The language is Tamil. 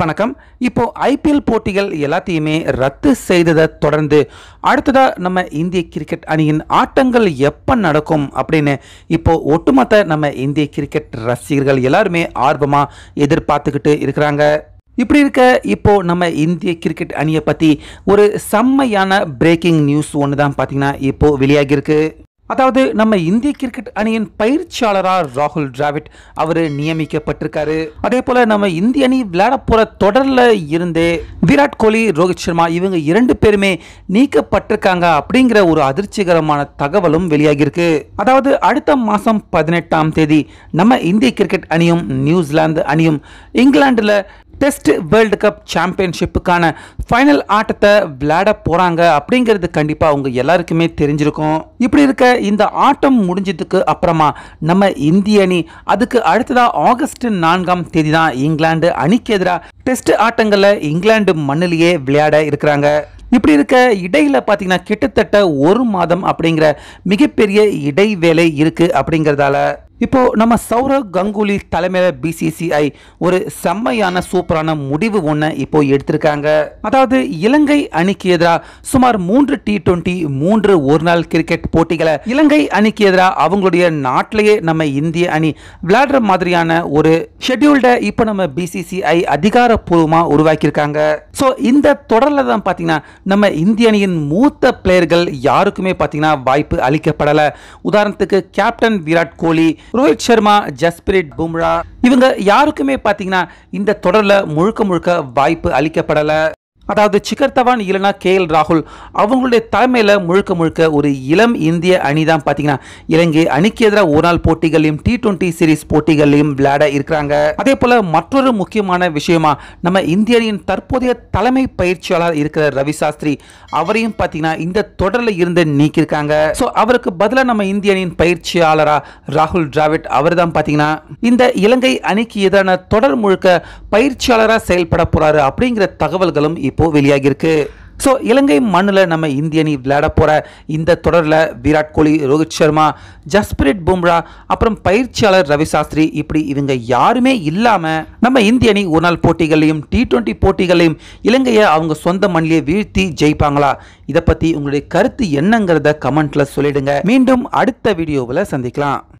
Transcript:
வணக்கம் இப்போ ஐபிஎல் போட்டிகள் எல்லாத்தையுமே ரத்து செய்ததை தொடர்ந்து அடுத்ததாக நம்ம இந்திய கிரிக்கெட் அணியின் ஆட்டங்கள் எப்போ நடக்கும் அப்படின்னு இப்போ ஒட்டுமொத்த நம்ம இந்திய கிரிக்கெட் ரசிகர்கள் எல்லாருமே ஆர்வமாக எதிர்பார்த்துக்கிட்டு இருக்கிறாங்க இப்படி இருக்க இப்போ நம்ம இந்திய கிரிக்கெட் அணியை பற்றி ஒரு செம்மையான பிரேக்கிங் நியூஸ் ஒன்று தான் பார்த்தீங்கன்னா இப்போ வெளியாகியிருக்கு அதாவது நம்ம இந்திய கிரிக்கெட் அணியின் பயிற்சியாளரா ராகுல் டிராவிட் அவர் நியமிக்கப்பட்டிருக்காரு அதே போல் நம்ம இந்திய அணி விளையாட போகிற தொடரில் இருந்தே விராட் கோலி ரோஹித் சர்மா இவங்க இரண்டு பேருமே நீக்கப்பட்டிருக்காங்க அப்படிங்கிற ஒரு அதிர்ச்சிகரமான தகவலும் வெளியாகியிருக்கு அதாவது அடுத்த மாதம் பதினெட்டாம் தேதி நம்ம இந்திய கிரிக்கெட் அணியும் நியூசிலாந்து அணியும் இங்கிலாந்துல டெஸ்ட் வேர்ல்டு கப் சாம்பியன்ஷிப்புக்கான ஃபைனல் ஆட்டத்தை விளையாட போகிறாங்க அப்படிங்கிறது கண்டிப்பாக அவங்க எல்லாருக்குமே தெரிஞ்சிருக்கும் இப்படி இருக்க இந்த ஆட்டம் முடிஞ்சதுக்கு அப்புறமா நம்ம இந்திய அணி அதுக்கு அடுத்ததாக ஆகஸ்ட் நான்காம் தேதி தான் இங்கிலாந்து அணிக்கு எதிராக டெஸ்ட் ஆட்டங்களில் இங்கிலாந்து மண்ணிலேயே விளையாட இருக்கிறாங்க இப்படி இருக்க இடையில் பார்த்தீங்கன்னா கிட்டத்தட்ட ஒரு மாதம் அப்படிங்கிற மிகப்பெரிய இடைவேளை இருக்குது அப்படிங்கிறதால இப்போது நம்ம சௌரவ் கங்குலி தலைமையில பிசிசிஐ ஒரு செம்மையான சூப்பரான முடிவு ஒன்று இப்போது எடுத்திருக்காங்க அதாவது இலங்கை அணிக்கு எதிராக சுமார் மூன்று டி டுவெண்ட்டி மூன்று ஒரு நாள் கிரிக்கெட் போட்டிகளை இலங்கை அணிக்கு எதிராக அவங்களுடைய நாட்டிலேயே நம்ம இந்திய அணி விளையாடுற மாதிரியான ஒரு ஷெட்யூல்டை இப்போ நம்ம பிசிசிஐ அதிகாரப்பூர்வமாக உருவாக்கியிருக்காங்க ஸோ இந்த தொடரில் தான் பார்த்தீங்கன்னா நம்ம இந்திய அணியின் மூத்த பிளேயர்கள் யாருக்குமே பார்த்தீங்கன்னா வாய்ப்பு அளிக்கப்படலை உதாரணத்துக்கு கேப்டன் விராட் கோலி ரோஹித் சர்மா ஜஸ்பிரிட் பும்ரா இவங்க யாருக்குமே பார்த்தீங்கன்னா இந்த தொடரில் முழுக்க முழுக்க வாய்ப்பு அளிக்கப்படலை அதாவது சிகர் தவான் இல்லைனா கே எல் ராகுல் அவங்களுடைய தலைமையில் முழுக்க முழுக்க ஒரு இளம் இந்திய அணி தான் பார்த்தீங்கன்னா இலங்கை அணிக்கு எதிராக ஒரு நாள் போட்டிகளையும் டி டுவெண்ட்டி சீரீஸ் போட்டிகளையும் விளையாட இருக்கிறாங்க அதே போல் மற்றொரு முக்கியமான விஷயமா நம்ம இந்திய அணியின் தற்போதைய தலைமை பயிற்சியாளர் இருக்கிற ரவி சாஸ்திரி அவரையும் பார்த்தீங்கன்னா இந்த தொடரில் இருந்து நீக்கியிருக்காங்க ஸோ அவருக்கு பதிலாக நம்ம இந்திய அணியின் பயிற்சியாளராக ராகுல் டிராவிட் அவர் தான் பார்த்தீங்கன்னா இந்த இலங்கை அணிக்கு எதிரான தொடர் முழுக்க பயிற்சியாளராக செயல்பட போகிறாரு அப்படிங்கிற தகவல்களும் அறிவிப்பு வெளியாகியிருக்கு ஸோ இலங்கை மண்ணில் நம்ம இந்திய அணி விளையாட போகிற இந்த தொடரில் விராட் கோலி ரோஹித் சர்மா ஜஸ்பிரிட் பும்ரா அப்புறம் பயிற்சியாளர் ரவி சாஸ்திரி இப்படி இவங்க யாருமே இல்லாமல் நம்ம இந்திய அணி ஒரு நாள் போட்டிகளையும் டி ட்வெண்ட்டி போட்டிகளையும் இலங்கையை அவங்க சொந்த மண்ணிலே வீழ்த்தி ஜெயிப்பாங்களா இதை பற்றி உங்களுடைய கருத்து என்னங்கிறத கமெண்ட்டில் சொல்லிடுங்க மீண்டும் அடுத்த வீடியோவில் சந்திக்கலாம்